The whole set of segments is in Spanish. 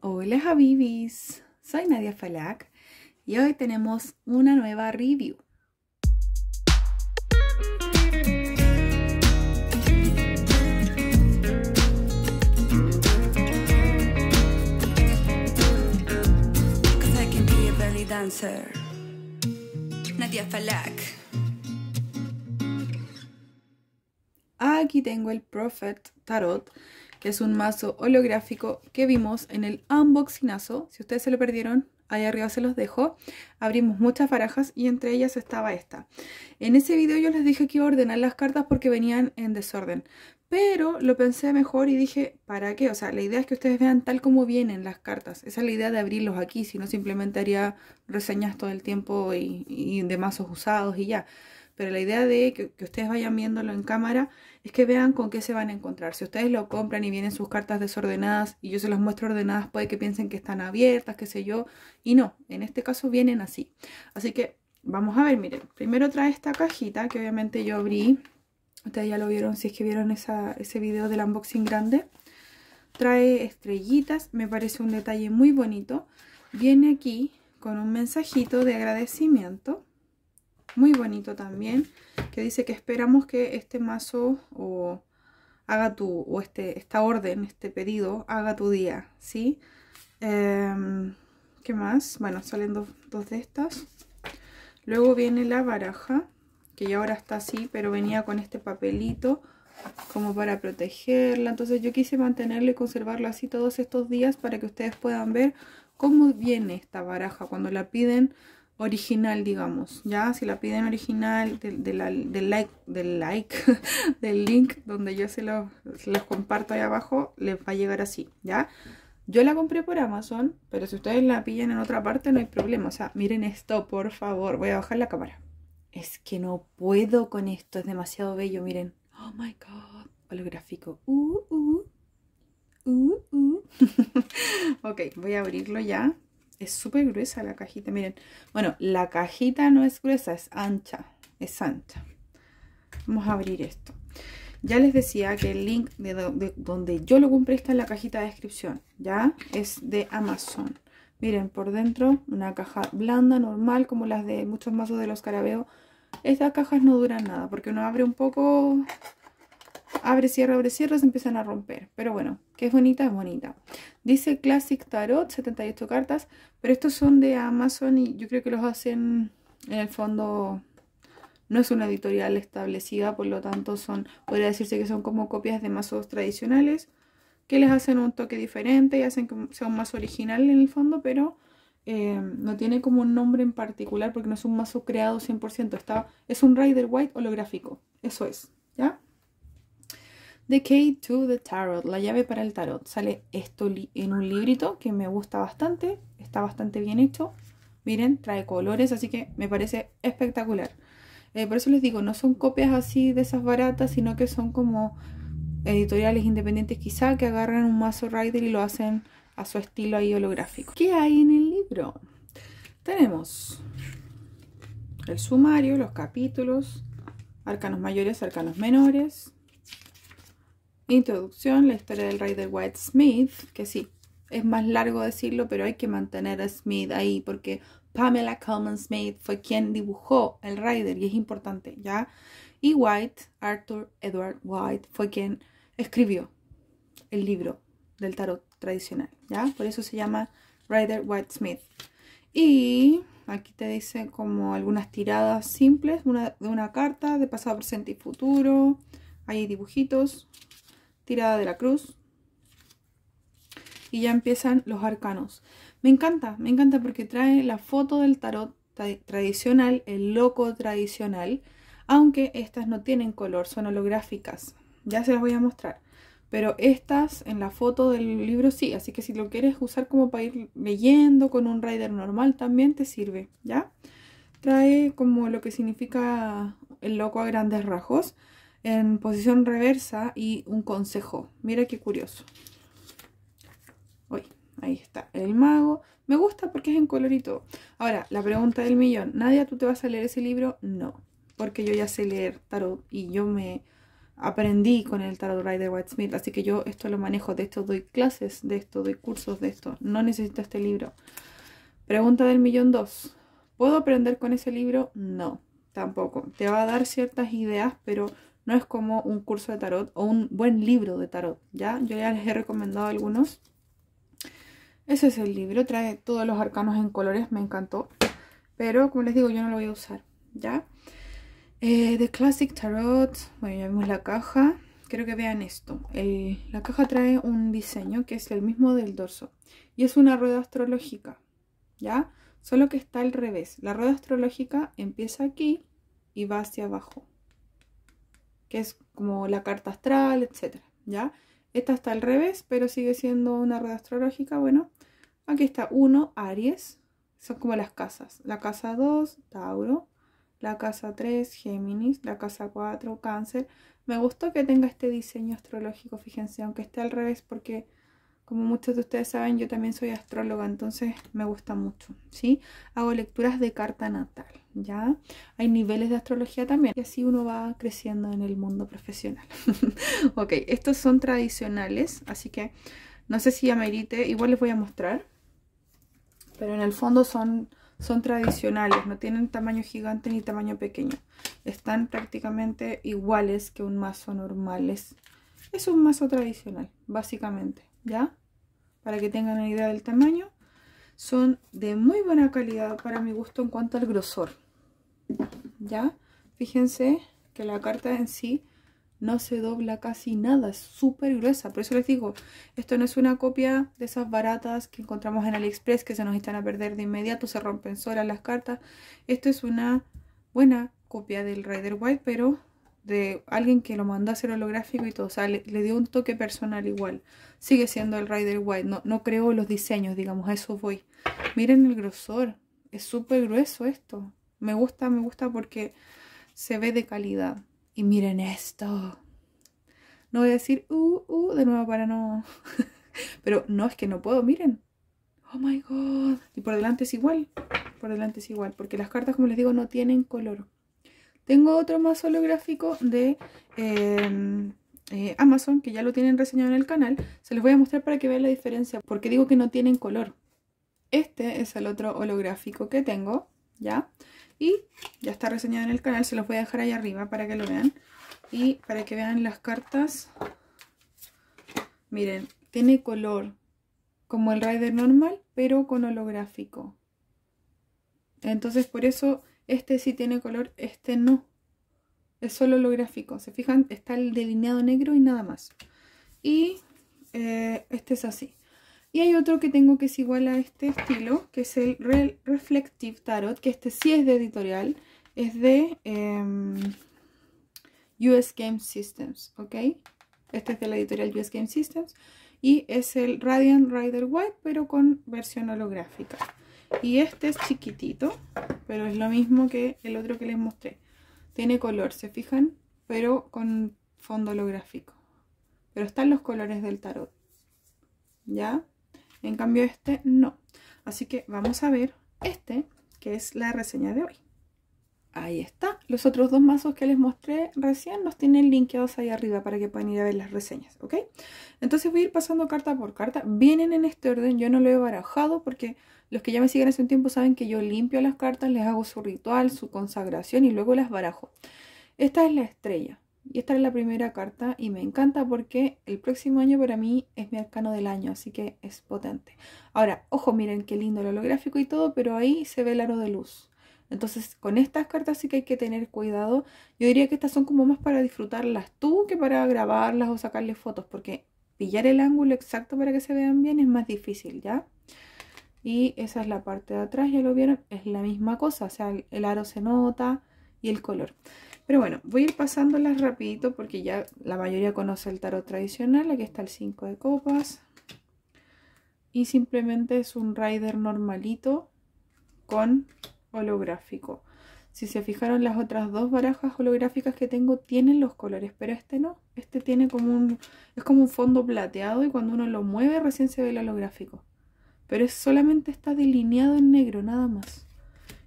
Hola Habibis, soy Nadia Falak y hoy tenemos una nueva review. Nadia Falak. Aquí tengo el Prophet Tarot que es un mazo holográfico que vimos en el unboxingazo. Si ustedes se lo perdieron, ahí arriba se los dejo. Abrimos muchas barajas y entre ellas estaba esta. En ese video yo les dije que iba a ordenar las cartas porque venían en desorden. Pero lo pensé mejor y dije, ¿para qué? O sea, la idea es que ustedes vean tal como vienen las cartas. Esa es la idea de abrirlos aquí, si no simplemente haría reseñas todo el tiempo y, y de mazos usados y ya. Pero la idea de que, ustedes vayan viéndolo en cámara es que vean con qué se van a encontrar. Si ustedes lo compran y vienen sus cartas desordenadas y yo se las muestro ordenadas, puede que piensen que están abiertas, qué sé yo. Y no, en este caso vienen así. Así que vamos a ver, miren. Primero trae esta cajita que obviamente yo abrí. Ustedes ya lo vieron si es que vieron ese video del unboxing grande. Trae estrellitas, me parece un detalle muy bonito. Viene aquí con un mensajito de agradecimiento muy bonito también, que dice que esperamos que este mazo o haga tu, o este, esta orden, este pedido, haga tu día, ¿sí? Em, ¿Qué más? Bueno, salen dos, dos de estas. Luego viene la baraja, que ya ahora está así, pero venía con este papelito como para protegerla. Entonces yo quise mantenerla y conservarla así todos estos días para que ustedes puedan ver cómo viene esta baraja cuando la piden original, digamos, ¿ya? Si la piden original del like, del like, del link donde yo se los, se los comparto ahí abajo, les va a llegar así, ¿ya? Yo la compré por Amazon, pero si ustedes la pillan en otra parte no hay problema. O sea, miren esto, por favor. Voy a bajar la cámara. Es que no puedo con esto, es demasiado bello, miren. Oh my god, holográfico. Uh, uh, uh, uh. ok, voy a abrirlo ya es súper gruesa la cajita, miren. Bueno, la cajita no es gruesa, es ancha, es ancha. Vamos a abrir esto. Ya les decía que el link de, donde yo lo compré está en la cajita de descripción, ¿ya? Es de Amazon. Miren, por dentro una caja blanda, normal, como las de muchos mazos de los carabeos. Estas cajas no duran nada, porque uno abre un poco abre, cierra, abre, cierra, se empiezan a romper. Pero bueno, que es bonita, es bonita. Dice Classic Tarot, 78 cartas, pero estos son de Amazon y yo creo que los hacen en el fondo... No es una editorial establecida, por lo tanto son, podría decirse que son como copias de mazos tradicionales que les hacen un toque diferente y hacen que sea un mazo original en el fondo, pero eh, no tiene como un nombre en particular porque no es un mazo creado 100%, está, es un Rider White holográfico, eso es, ¿ya? The Key to the Tarot, la llave para el tarot. Sale esto en un librito que me gusta bastante, está bastante bien hecho. Miren, trae colores, así que me parece espectacular. Eh, por eso les digo, no son copias así de esas baratas, sino que son como editoriales independientes quizá que agarran un mazo rider y lo hacen a su estilo ahí holográfico. ¿Qué hay en el libro? Tenemos el sumario, los capítulos, arcanos mayores, arcanos menores, Introducción, la historia del Rider White Smith, que sí, es más largo decirlo, pero hay que mantener a Smith ahí porque Pamela Coleman Smith fue quien dibujó el Rider y es importante, ¿ya? Y White, Arthur Edward White, fue quien escribió el libro del tarot tradicional, ¿ya? Por eso se llama Rider White Smith. Y aquí te dice como algunas tiradas simples de una carta de pasado, presente y futuro. Hay dibujitos, tirada de la cruz. Y ya empiezan los arcanos. Me encanta, me encanta porque trae la foto del tarot tradicional, el loco tradicional, aunque estas no tienen color, son holográficas. Ya se las voy a mostrar. Pero estas en la foto del libro sí, así que si lo quieres usar como para ir leyendo con un rider normal también te sirve, ¿ya? Trae como lo que significa el loco a grandes rasgos en posición reversa y un consejo. Mira qué curioso. Uy, ahí está el mago. Me gusta porque es en colorito. Ahora, la pregunta del millón. nadie ¿tú te vas a leer ese libro? No, porque yo ya sé leer tarot y yo me aprendí con el tarot rider White Smith, así que yo esto lo manejo, de esto doy clases, de esto doy cursos, de esto. No necesito este libro. Pregunta del millón 2. ¿Puedo aprender con ese libro? No, tampoco. Te va a dar ciertas ideas, pero no es como un curso de tarot o un buen libro de tarot, ¿ya? Yo ya les he recomendado algunos. Ese es el libro, trae todos los arcanos en colores, me encantó. Pero como les digo, yo no lo voy a usar, ¿ya? Eh, The Classic Tarot, bueno, ya vemos la caja. Quiero que vean esto. la caja trae un diseño que es el mismo del dorso. Y es una rueda astrológica, ¿ya? Solo que está al revés. La rueda astrológica empieza aquí y va hacia abajo que es como la carta astral, etc. ¿ya? Esta está al revés, pero sigue siendo una red astrológica. Bueno, aquí está 1, Aries, son como las casas. La casa 2, Tauro. La casa 3, Géminis. La casa 4, Cáncer. Me gustó que tenga este diseño astrológico, fíjense, aunque esté al revés, porque como muchos de ustedes saben, yo también soy astróloga, entonces me gusta mucho, ¿sí? Hago lecturas de carta natal, ¿ya? Hay niveles de astrología también y así uno va creciendo en el mundo profesional. ok, estos son tradicionales, así que no sé si amerite, igual les voy a mostrar. Pero en el fondo son, son tradicionales, no tienen tamaño gigante ni tamaño pequeño. Están prácticamente iguales que un mazo normal. es un mazo tradicional, básicamente. ¿ya? Para que tengan una idea del tamaño. Son de muy buena calidad para mi gusto en cuanto al grosor, ¿ya? Fíjense que la carta en sí no se dobla casi nada, es súper gruesa. Por eso les digo, esto no es una copia de esas baratas que encontramos en AliExpress que se nos están a perder de inmediato, se rompen solas las cartas. Esto es una buena copia del Rider White, pero de alguien que lo mandó a hacer holográfico y todo. O sea, le, dio un toque personal igual. Sigue siendo el Rider White. No, no creo los diseños, digamos, a eso voy. Miren el grosor. Es súper grueso esto. Me gusta, me gusta porque se ve de calidad. Y miren esto. No voy a decir, uh, uh, de nuevo para no... Pero no, es que no puedo, miren. Oh my god. Y por delante es igual. Por delante es igual. Porque las cartas, como les digo, no tienen color. Tengo otro más holográfico de em, eh, Amazon, que ya lo tienen reseñado en el canal. Se los voy a mostrar para que vean la diferencia, porque digo que no tienen color. Este es el otro holográfico que tengo, ¿ya? Y ya está reseñado en el canal, se los voy a dejar ahí arriba para que lo vean. Y para que vean las cartas, miren, tiene color, como el Rider normal, pero con holográfico. Entonces por eso este sí tiene color, este no. Es solo holográfico. Se fijan, está el delineado negro y nada más. Y eh, este es así. Y hay otro que tengo que es igual a este estilo, que es el Reflective Tarot, que este sí es de editorial. Es de em, US Game Systems, ¿ok? Este es de la editorial US Game Systems. Y es el Radiant Rider White, pero con versión holográfica. Y este es chiquitito, pero es lo mismo que el otro que les mostré. Tiene color, ¿se fijan? Pero con fondo holográfico. Pero están los colores del tarot. ¿Ya? En cambio este no. Así que vamos a ver este, que es la reseña de hoy. Ahí está. Los otros dos mazos que les mostré recién los tienen linkeados ahí arriba para que puedan ir a ver las reseñas, ¿ok? Entonces voy a ir pasando carta por carta. Vienen en este orden, yo no lo he barajado porque los que ya me siguen hace un tiempo saben que yo limpio las cartas, les hago su ritual, su consagración y luego las barajo. Esta es la estrella y esta es la primera carta y me encanta porque el próximo año para mí es mi arcano del año, así que es potente. Ahora, ojo, miren qué lindo el holográfico y todo, pero ahí se ve el aro de luz. Entonces, con estas cartas sí que hay que tener cuidado. Yo diría que estas son como más para disfrutarlas tú que para grabarlas o sacarle fotos, porque pillar el ángulo exacto para que se vean bien es más difícil, ¿ya? Y esa es la parte de atrás, ya lo vieron, es la misma cosa, o sea, el, aro se nota y el color. Pero bueno, voy a ir pasándolas rapidito porque ya la mayoría conoce el tarot tradicional, aquí está el 5 de copas. Y simplemente es un rider normalito con holográfico. Si se fijaron, las otras dos barajas holográficas que tengo tienen los colores, pero este no. Este tiene como un... es como un fondo plateado y cuando uno lo mueve recién se ve el holográfico. Pero es, solamente está delineado en negro, nada más.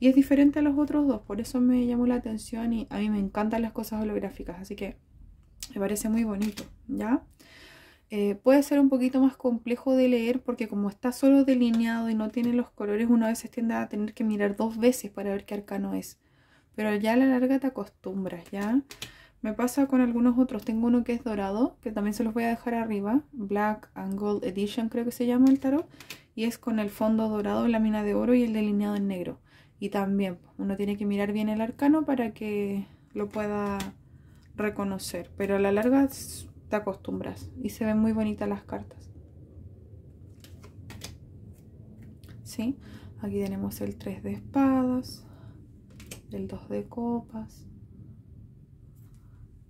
Y es diferente a los otros dos, por eso me llamó la atención y a mí me encantan las cosas holográficas, así que me parece muy bonito, ¿ya? Eh, puede ser un poquito más complejo de leer porque como está solo delineado y no tiene los colores, uno a veces tiende a tener que mirar dos veces para ver qué arcano es. Pero ya a la larga te acostumbras, ¿ya? Me pasa con algunos otros. Tengo uno que es dorado, que también se los voy a dejar arriba. Black and Gold Edition creo que se llama el tarot. Y es con el fondo dorado, lámina de oro y el delineado en negro. Y también pues, uno tiene que mirar bien el arcano para que lo pueda reconocer. Pero a la larga acostumbras y se ven muy bonitas las cartas. ¿Sí? Aquí tenemos el 3 de espadas, el 2 de copas,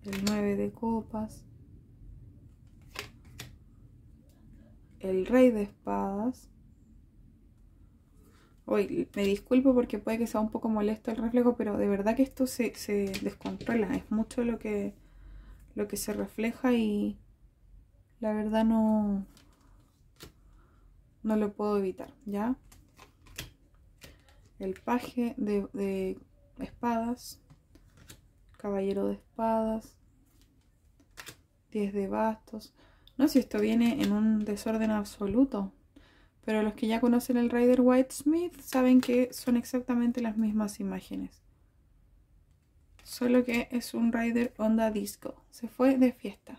el 9 de copas, el rey de espadas. Hoy me disculpo porque puede que sea un poco molesto el reflejo, pero de verdad que esto se, se descontrola. Es mucho lo que, lo que se refleja y la verdad no, no lo puedo evitar, ¿ya? El paje de, espadas, caballero de espadas, 10 de bastos. No sé si esto viene en un desorden absoluto, pero los que ya conocen el Rider Whitesmith saben que son exactamente las mismas imágenes. Solo que es un rider onda disco. Se fue de fiesta.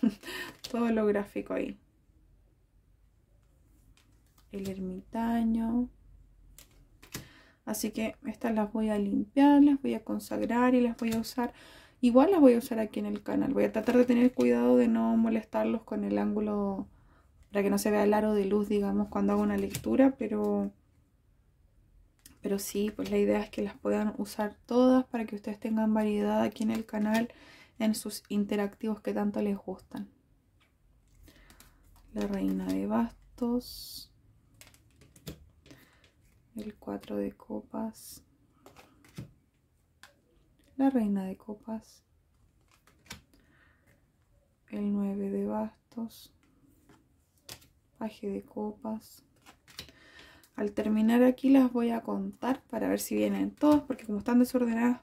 Todo lo gráfico ahí. El ermitaño. Así que estas las voy a limpiar, las voy a consagrar y las voy a usar. Igual las voy a usar aquí en el canal. Voy a tratar de tener cuidado de no molestarlos con el ángulo para que no se vea el aro de luz, digamos, cuando hago una lectura, pero pero sí, pues la idea es que las puedan usar todas para que ustedes tengan variedad aquí en el canal en sus interactivos que tanto les gustan. La reina de bastos. El 4 de copas. La reina de copas. El 9 de bastos. Paje de copas. Al terminar aquí las voy a contar para ver si vienen todas, porque como están desordenadas,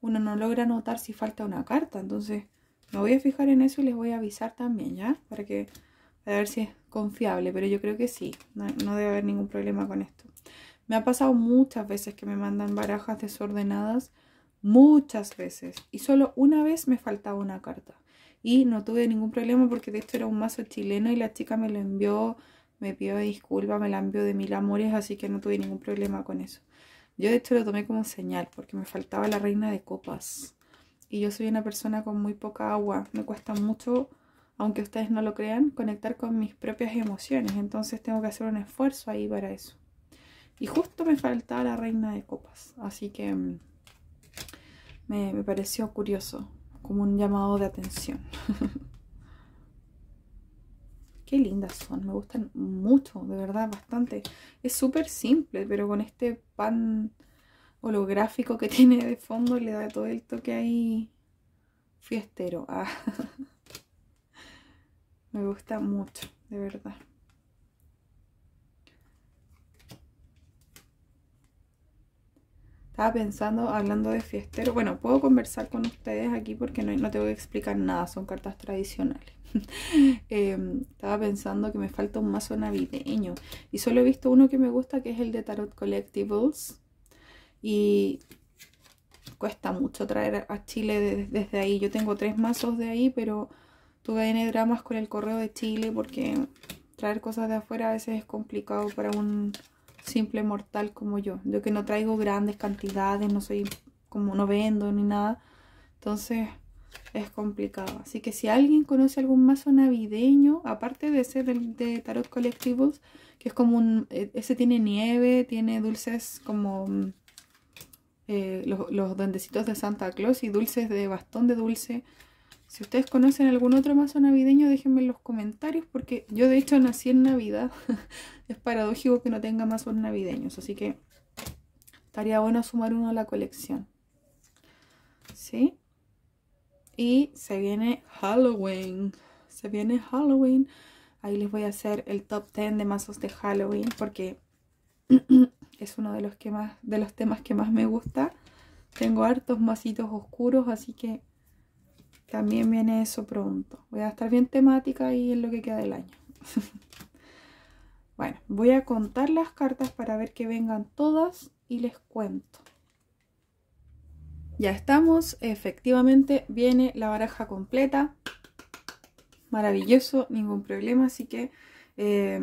uno no logra notar si falta una carta. Entonces me voy a fijar en eso y les voy a avisar también, ¿ya? Para que ver si es confiable, pero yo creo que sí, no, debe haber ningún problema con esto. Me ha pasado muchas veces que me mandan barajas desordenadas, muchas veces, y solo una vez me faltaba una carta. Y no tuve ningún problema porque de hecho era un mazo chileno y la chica me lo envió me pidió disculpas, me la envió de mil amores, así que no tuve ningún problema con eso. Yo de hecho lo tomé como señal, porque me faltaba la reina de copas. Y yo soy una persona con muy poca agua, me cuesta mucho, aunque ustedes no lo crean, conectar con mis propias emociones, entonces tengo que hacer un esfuerzo ahí para eso. Y justo me faltaba la reina de copas, así que mm, me, me pareció curioso, como un llamado de atención. Qué lindas son, me gustan mucho, de verdad, bastante. Es súper simple, pero con este pan holográfico que tiene de fondo le da todo el toque ahí fiestero. Ah. me gusta mucho, de verdad. pensando, hablando de fiestero. Bueno, puedo conversar con ustedes aquí porque no, tengo que explicar nada, son cartas tradicionales. Em, estaba pensando que me falta un mazo navideño. Y solo he visto uno que me gusta, que es el de Tarot Collectibles. Y cuesta mucho traer a Chile desde ahí. Yo tengo tres mazos de ahí, pero tuve N dramas con el correo de Chile porque traer cosas de afuera a veces es complicado para un simple mortal como yo. Yo que no traigo grandes cantidades, no soy como no vendo ni nada. Entonces es complicado. Así que si alguien conoce algún mazo navideño, aparte de ese de, Tarot colectivos, que es como un... E, ese tiene nieve, tiene dulces como... Mm, eh, los, los duendecitos de Santa Claus y dulces de bastón de dulce si ustedes conocen algún otro mazo navideño, déjenme en los comentarios porque yo de hecho nací en Navidad. es paradójico que no tenga mazos navideños, así que estaría bueno sumar uno a la colección. ¿Sí? Y se viene Halloween. Se viene Halloween. Ahí les voy a hacer el top 10 de mazos de Halloween porque es uno de los, que más, de los temas que más me gusta. Tengo hartos macitos oscuros, así que también viene eso pronto. Voy a estar bien temática y en lo que queda del año. bueno, voy a contar las cartas para ver que vengan todas y les cuento. Ya estamos, efectivamente viene la baraja completa. Maravilloso, ningún problema, así que eh,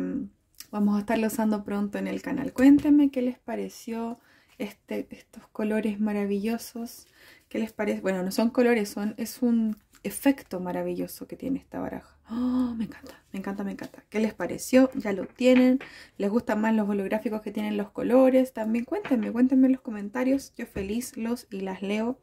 vamos a estarlo usando pronto en el canal. Cuéntenme qué les pareció, este, estos colores maravillosos. ¿Qué les parece? Bueno, no son colores, son, es un efecto maravilloso que tiene esta baraja. Oh, me encanta, me encanta, me encanta. ¿Qué les pareció? Ya lo tienen. ¿Les gustan más los holográficos que tienen los colores? También cuéntenme, cuéntenme en los comentarios. Yo feliz los y las leo.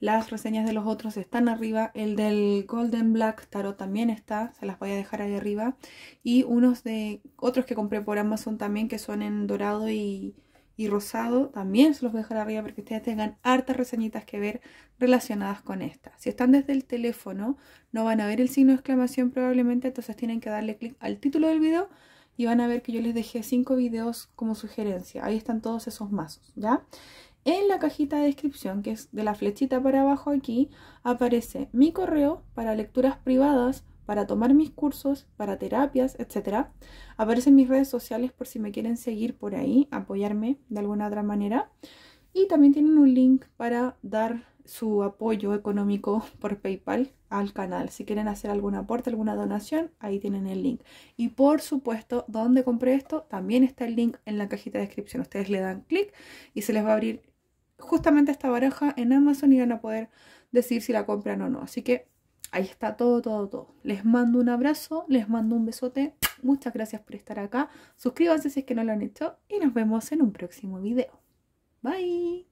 Las reseñas de los otros están arriba. El del Golden Black Tarot también está. Se las voy a dejar ahí arriba. Y unos de otros que compré por Amazon también que son en dorado y y rosado, también se los voy a dejar arriba para que ustedes tengan hartas reseñitas que ver relacionadas con esta. Si están desde el teléfono, no van a ver el signo de exclamación probablemente, entonces tienen que darle clic al título del video y van a ver que yo les dejé cinco videos como sugerencia. Ahí están todos esos mazos, ¿ya? En la cajita de descripción, que es de la flechita para abajo aquí, aparece mi correo para lecturas privadas, para tomar mis cursos, para terapias, etc. Aparecen mis redes sociales por si me quieren seguir por ahí, apoyarme de alguna otra manera. Y también tienen un link para dar su apoyo económico por PayPal al canal. Si quieren hacer algún aporte, alguna donación, ahí tienen el link. Y por supuesto, donde compré esto, también está el link en la cajita de descripción. Ustedes le dan clic y se les va a abrir justamente esta baraja en Amazon y van a poder decir si la compran o no. Así que Ahí está todo, todo, todo. Les mando un abrazo, les mando un besote. Muchas gracias por estar acá. Suscríbanse si es que no lo han hecho y nos vemos en un próximo video. Bye.